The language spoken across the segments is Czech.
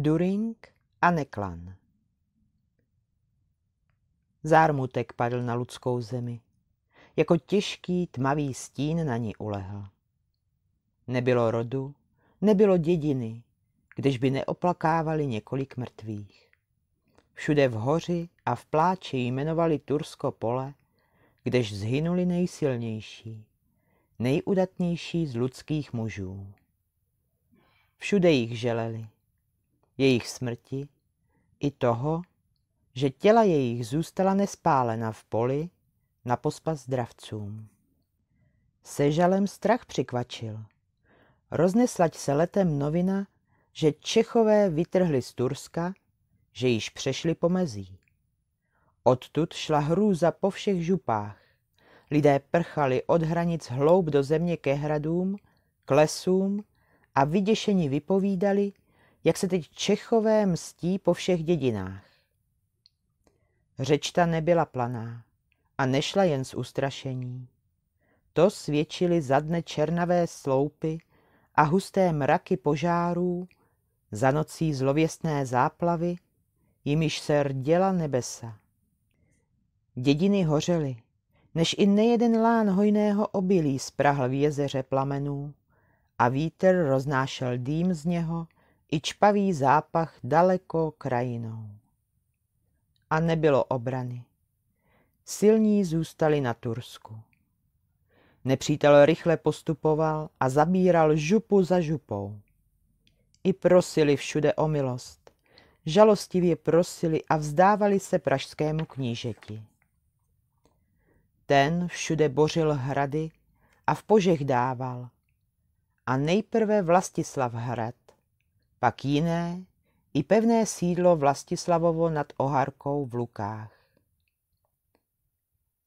During a Neklan. Zármutek padl na ludskou zemi. Jako těžký, tmavý stín na ní ulehl. Nebylo rodu, nebylo dědiny, kdež by neoplakávali několik mrtvých. Všude v hoři a v pláči jmenovali Tursko pole, kdež zhynuli nejsilnější, nejudatnější z ludských mužů. Všude jich želeli, jejich smrti i toho, že těla jejich zůstala nespálena v poli na pospas zdravcům. žalem strach přikvačil. Rozneslať se letem novina, že Čechové vytrhli z Turska, že již přešli po mezí. Odtud šla hrůza po všech župách. Lidé prchali od hranic hloub do země ke hradům, k lesům a vyděšení vypovídali, jak se teď Čechové mstí po všech dědinách. Řečta nebyla planá a nešla jen z ustrašení. To svědčili za dne černavé sloupy a husté mraky požárů, za nocí zlověstné záplavy, jimiž se rděla nebesa. Dědiny hořely, než i nejeden lán hojného obilí sprahl v jezeře plamenů a vítr roznášel dým z něho i čpavý zápach daleko krajinou. A nebylo obrany. Silní zůstali na Tursku. Nepřítel rychle postupoval a zabíral župu za župou. I prosili všude o milost. Žalostivě prosili a vzdávali se pražskému knížeti. Ten všude bořil hrady a v požeh dával. A nejprve Vlastislav hrad, pak jiné i pevné sídlo Vlastislavovo nad Oharkou v Lukách.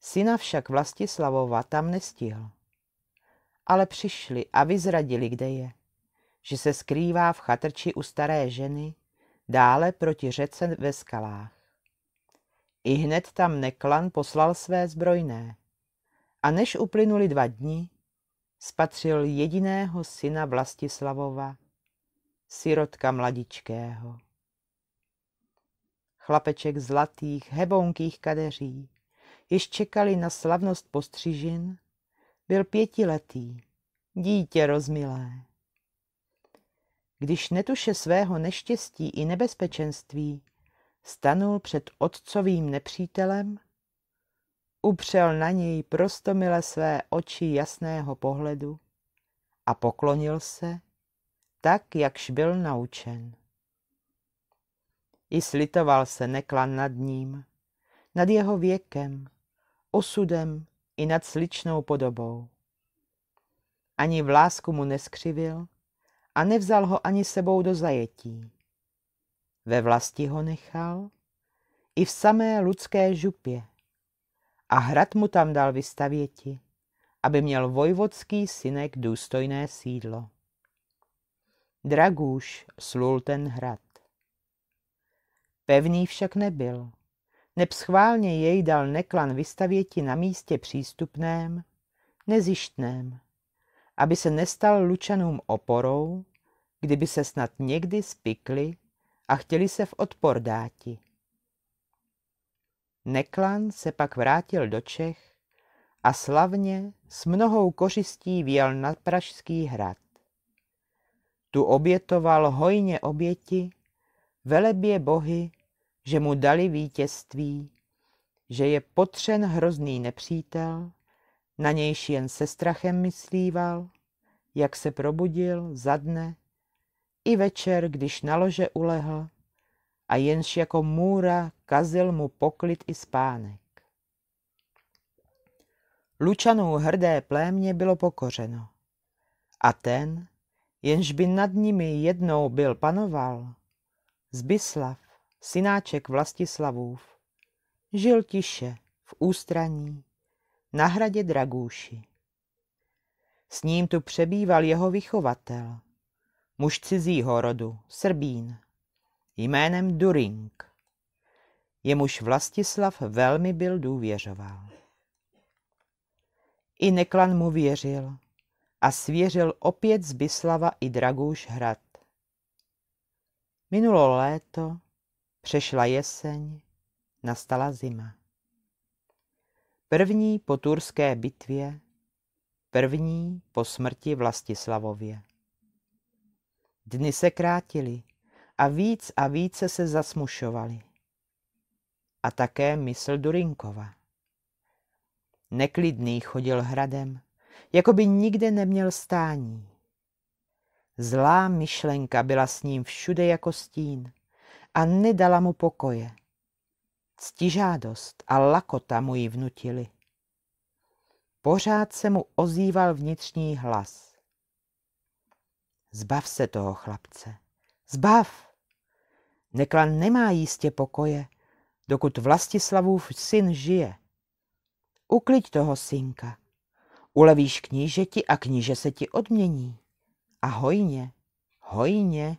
Syna však Vlastislavova tam nestihl. Ale přišli a vyzradili, kde je, že se skrývá v chatrči u staré ženy, dále proti řece ve skalách. I hned tam Neklan poslal své zbrojné. A než uplynuli dva dny, spatřil jediného syna Vlastislavova, sirotka mladičkého. Chlapeček zlatých, hebonkých kadeří, jež čekali na slavnost postřižin, byl pětiletý, dítě rozmilé. Když netuše svého neštěstí i nebezpečenství stanul před otcovým nepřítelem, upřel na něj prostomile své oči jasného pohledu a poklonil se, tak, jakž byl naučen. I slitoval se Neklan nad ním, nad jeho věkem, osudem i nad sličnou podobou. Ani v lásku mu neskřivil a nevzal ho ani sebou do zajetí. Ve vlasti ho nechal i v samé ludské župě a hrad mu tam dal vystavěti, aby měl vojvodský synek důstojné sídlo. Dragůž slul ten hrad. Pevný však nebyl. Nepschválně jej dal Neklan vystavěti na místě přístupném, nezištném, aby se nestal lučanům oporou, kdyby se snad někdy spikli a chtěli se v odpor dáti. Neklan se pak vrátil do Čech a slavně s mnohou kořistí vjel na Pražský hrad tu obětoval hojně oběti, velebě bohy, že mu dali vítězství, že je potřen hrozný nepřítel, na nějž jen se strachem myslíval, jak se probudil za dne, i večer, když na lože ulehl, a jenž jako můra kazil mu poklid i spánek. Lučanů hrdé plémě bylo pokořeno. A ten, jenž by nad nimi jednou byl panoval, Zbyslav, synáček Vlastislavův, žil tiše v ústraní na hradě Dragůši. S ním tu přebýval jeho vychovatel, muž cizího rodu, Srbín, jménem Durink, Jemuž Vlastislav velmi byl důvěřoval. I Neklan mu věřil – a svěřil opět Zbyslava i Dragůš hrad. Minulo léto, přešla jeseň, nastala zima. První po turské bitvě, první po smrti Vlastislavově. Dny se krátily a víc a více se zasmušovaly. A také mysl Durinkova. Neklidný chodil hradem, jako by nikde neměl stání. Zlá myšlenka byla s ním všude jako stín a nedala mu pokoje. Ctižádost a lakota mu ji vnutili. Pořád se mu ozýval vnitřní hlas. Zbav se toho chlapce, zbav! Neklan nemá jistě pokoje, dokud Vlastislavův syn žije. Ukliď toho synka, Ulevíš knížeti a kníže se ti odmění. A hojně, hojně.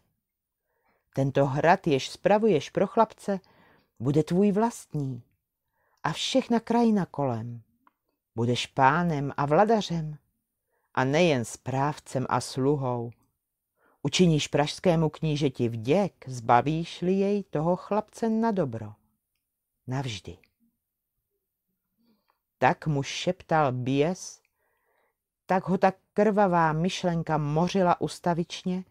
Tento hrad, jež spravuješ pro chlapce, bude tvůj vlastní. A všechna krajina kolem. Budeš pánem a vladařem. A nejen správcem a sluhou. Učiníš pražskému knížeti vděk, zbavíš-li jej toho chlapce na dobro. Navždy. Tak mu šeptal Bies tak ho ta krvavá myšlenka mořila ustavičně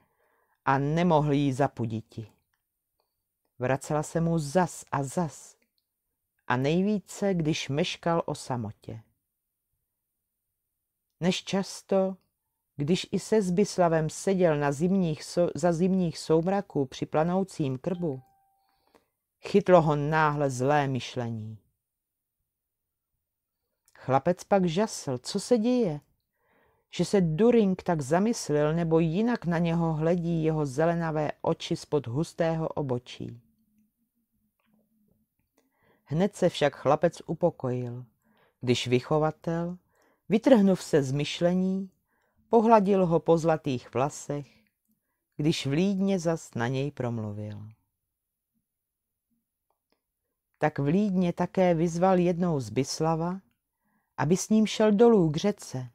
a nemohl jí zapuditi. Vracela se mu zas a zas a nejvíce, když meškal o samotě. Než často, když i se Zbyslavem seděl na zimních, za zimních soumraků při planoucím krbu, chytlo ho náhle zlé myšlení. Chlapec pak žasl, co se děje – že se During tak zamyslil, nebo jinak na něho hledí jeho zelenavé oči spod hustého obočí. Hned se však chlapec upokojil, když vychovatel, vytrhnув se z myšlení, pohladil ho po zlatých vlasech, když vlídně zas na něj promluvil. Tak vlídně také vyzval jednou z Byslava, aby s ním šel dolů k řece,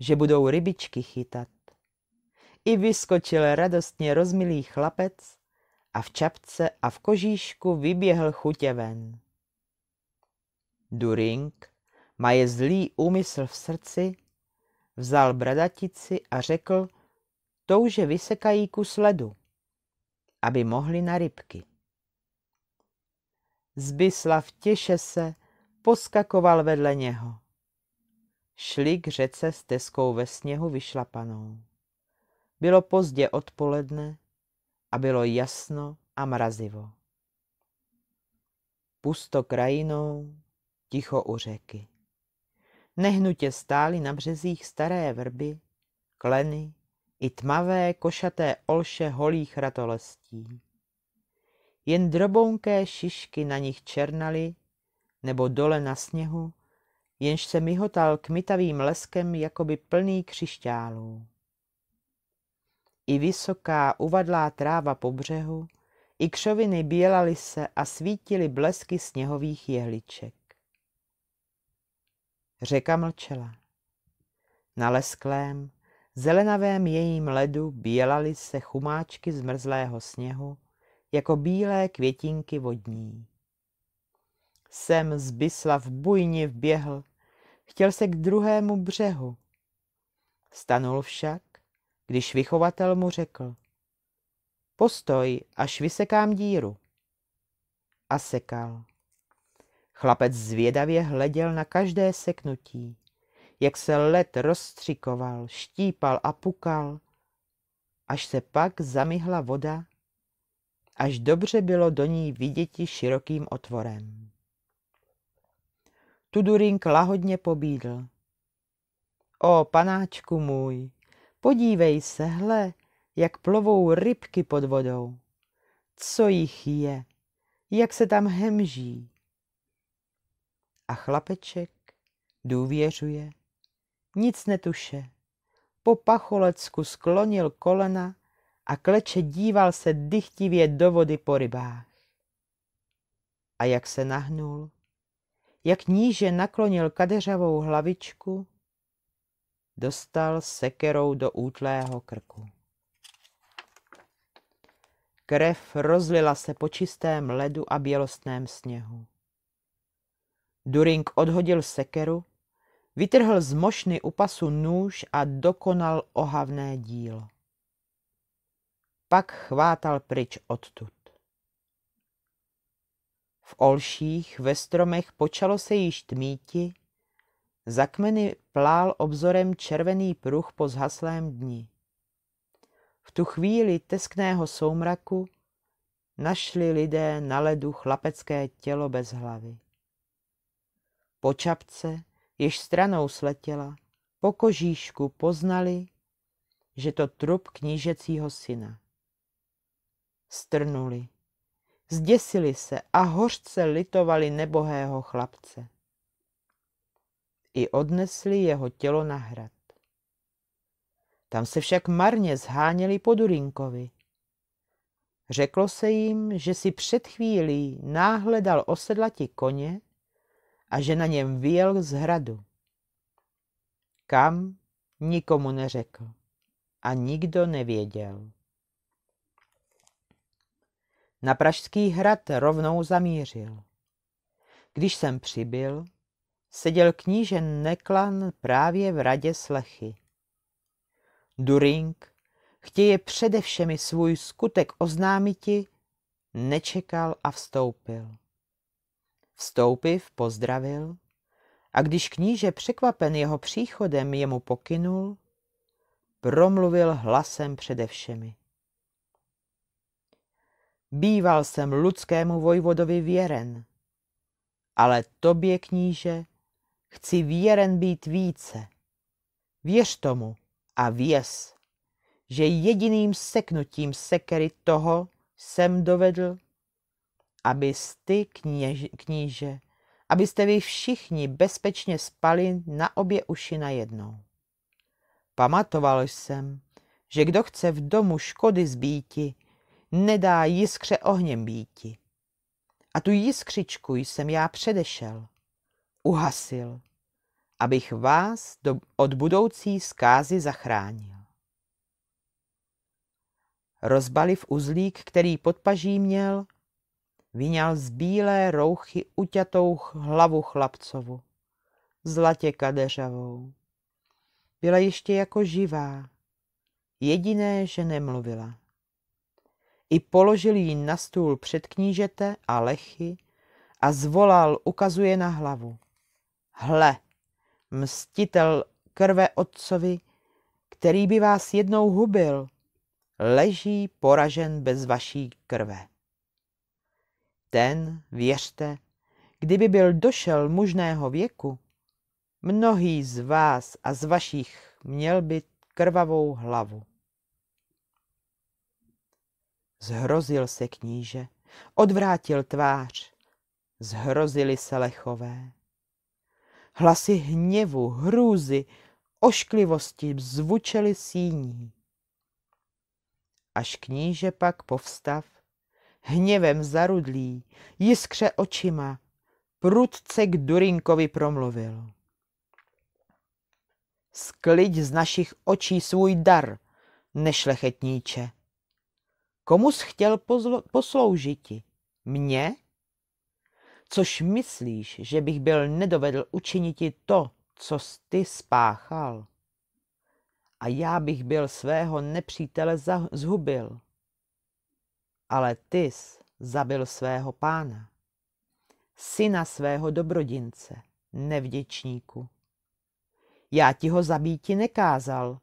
že budou rybičky chytat. I vyskočil radostně rozmilý chlapec a v čapce a v kožíšku vyběhl chutě ven. During, maje zlý úmysl v srdci, vzal bradatici a řekl, touže vysekají kus ledu, aby mohli na rybky. Zbyslav těše se, poskakoval vedle něho. Šli k řece s teskou ve sněhu vyšlapanou. Bylo pozdě odpoledne a bylo jasno a mrazivo. Pusto krajinou, ticho u řeky. Nehnutě stály na březích staré vrby, kleny i tmavé košaté olše holých ratolestí. Jen drobounké šišky na nich černaly nebo dole na sněhu jenž se mihotal kmitavým leskem jakoby plný křišťálů. I vysoká uvadlá tráva po břehu, i křoviny bělaly se a svítily blesky sněhových jehliček. Řeka mlčela. Na lesklém, zelenavém jejím ledu bělaly se chumáčky zmrzlého sněhu jako bílé květinky vodní. Sem Zbyslav bujně vběhl, chtěl se k druhému břehu. Stanul však, když vychovatel mu řekl. Postoj, až vysekám díru. A sekal. Chlapec zvědavě hleděl na každé seknutí, jak se led rozstřikoval, štípal a pukal, až se pak zamihla voda, až dobře bylo do ní viděti širokým otvorem. Tudurink lahodně pobídl. O, panáčku můj, podívej se, hle, jak plovou rybky pod vodou. Co jich je, jak se tam hemží. A chlapeček důvěřuje, nic netuše. Po pacholecku sklonil kolena a kleče díval se dychtivě do vody po rybách. A jak se nahnul, jak níže naklonil kadeřavou hlavičku, dostal sekerou do útlého krku. Krev rozlila se po čistém ledu a bělostném sněhu. During odhodil sekeru, vytrhl z mošny u pasu nůž a dokonal ohavné dílo. Pak chvátal pryč odtud. V olších ve stromech počalo se již tmíti, za kmeny plál obzorem červený pruh po zhaslém dni. V tu chvíli teskného soumraku našli lidé na ledu chlapecké tělo bez hlavy. Po čapce, jež stranou sletěla, po kožíšku poznali, že to trup knížecího syna. Strnuli Zděsili se a hořce litovali nebohého chlapce. I odnesli jeho tělo na hrad. Tam se však marně zháněli po Durinkovi. Řeklo se jim, že si před chvílí náhle dal osedlati koně a že na něm vyjel z hradu. Kam nikomu neřekl a nikdo nevěděl. Na Pražský hrad rovnou zamířil. Když jsem přibyl, seděl kníže Neklan právě v radě slechy. During, chtěje především svůj skutek oznámiti, nečekal a vstoupil. Vstoupiv pozdravil a když kníže překvapen jeho příchodem jemu pokynul, promluvil hlasem především. Býval jsem ludskému vojvodovi věren. Ale tobě, kníže, chci věren být více. Věř tomu a věz, že jediným seknutím sekery toho jsem dovedl, aby ty, kněž, kníže, abyste vy všichni bezpečně spali na obě uši na jednou. Pamatoval jsem, že kdo chce v domu škody zbíti, nedá jiskře ohněm býti. A tu jiskřičku jsem já předešel, uhasil, abych vás do, od budoucí zkázy zachránil. Rozbaliv uzlík, který pod paží měl, vyňal z bílé rouchy uťatou hlavu chlapcovu, zlatě kadeřavou. Byla ještě jako živá, jediné, že nemluvila. I položil ji na stůl před knížete a lechy a zvolal, ukazuje na hlavu. Hle, mstitel krve otcovi, který by vás jednou hubil, leží poražen bez vaší krve. Ten, věřte, kdyby byl došel mužného věku, mnohý z vás a z vašich měl by krvavou hlavu. Zhrozil se kníže, odvrátil tvář. Zhrozili se lechové. Hlasy hněvu, hrůzy, ošklivosti zvučely síní. Až kníže pak povstav, hněvem zarudlý, jiskře očima, prudce k Durinkovi promluvil. Skliď z našich očí svůj dar, nešlechetníče jsi chtěl pozlo- posloužiti? Mně? Což myslíš, že bych byl nedovedl učiniti to, co ty spáchal? A já bych byl svého nepřítele zhubil. Ale jsi zabil svého pána, syna svého dobrodince, nevděčníku. Já ti ho zabíti nekázal,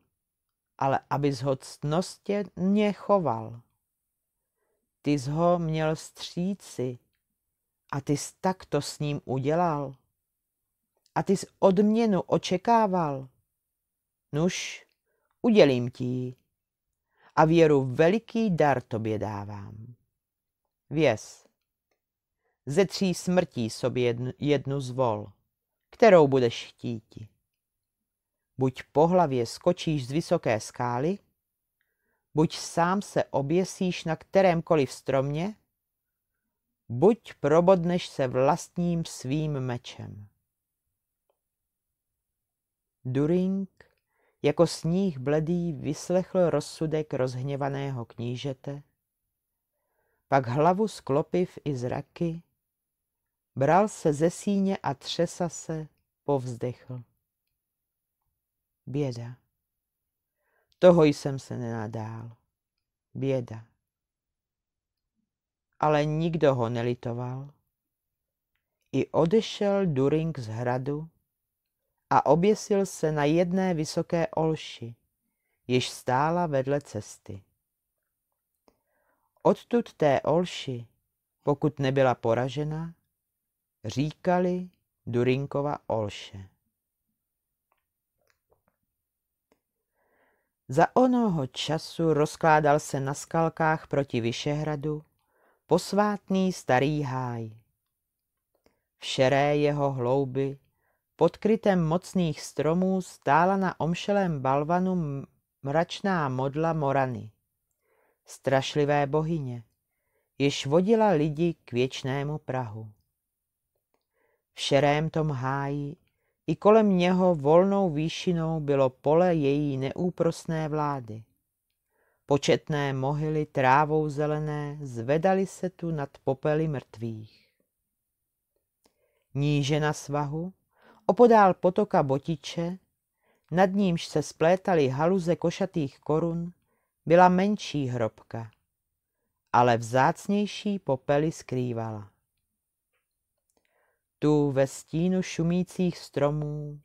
ale aby ho ctnostně choval. Ty jsi ho měl stříci a ty jsi takto s ním udělal. A ty jsi odměnu očekával. Nuž, udělím ti ji a věru veliký dar tobě dávám. Věz, ze tří smrtí sobě jednu, jednu zvol, kterou budeš chtíti. Buď po hlavě skočíš z vysoké skály, buď sám se oběsíš na kterémkoliv stromě, buď probodneš se vlastním svým mečem. During jako sníh bledý vyslechl rozsudek rozhněvaného knížete, pak hlavu sklopiv i zraky, bral se ze síně a třesa se, povzdechl. Běda. Toho jsem se nenadál. Běda. Ale nikdo ho nelitoval. I odešel During z hradu a oběsil se na jedné vysoké olši, jež stála vedle cesty. Odtud té olši, pokud nebyla poražena, říkali Durinkova olše. Za onoho času rozkládal se na skalkách proti Vyšehradu posvátný starý háj. V šeré jeho hlouby, pod krytem mocných stromů, stála na omšelém balvanu mračná modla Morany, strašlivé bohyně, jež vodila lidi k věčnému prahu. V šerém tom háji i kolem něho volnou výšinou bylo pole její neúprosné vlády. Početné mohyly trávou zelené zvedaly se tu nad popely mrtvých. Níže na svahu, opodál potoka Botiče, nad nímž se splétaly haluze košatých korun, byla menší hrobka, ale vzácnější popely skrývala. Tu ve stínu šumících stromů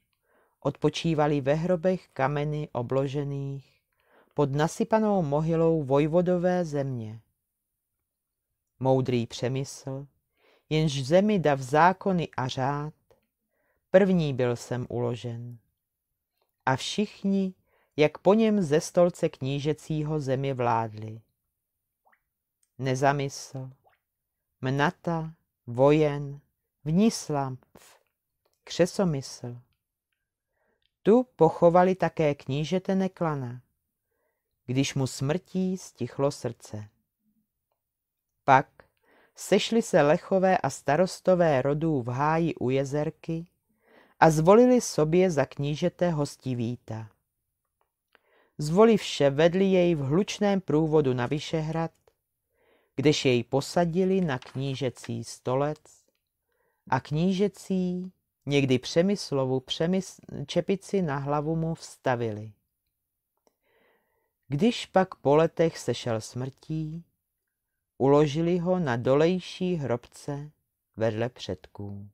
odpočívali ve hrobech kameny obložených pod nasypanou mohylou vojvodové země. Moudrý přemysl, jenž zemi dav zákony a řád, první byl sem uložen. A všichni, jak po něm ze stolce knížecího zemi vládli. Nezamysl, mnata, vojen, Vnislav, křesomysl. Tu pochovali také knížete Neklana, když mu smrtí stichlo srdce. Pak sešli se lechové a starostové rodů v háji u jezerky a zvolili sobě za knížete hostivíta. Zvoli vše vedli jej v hlučném průvodu na Vyšehrad, kdež jej posadili na knížecí stolec a knížecí, někdy přemyslovu přemys čepici na hlavu mu vstavili. Když pak po letech sešel smrtí, uložili ho na dolejší hrobce vedle předků.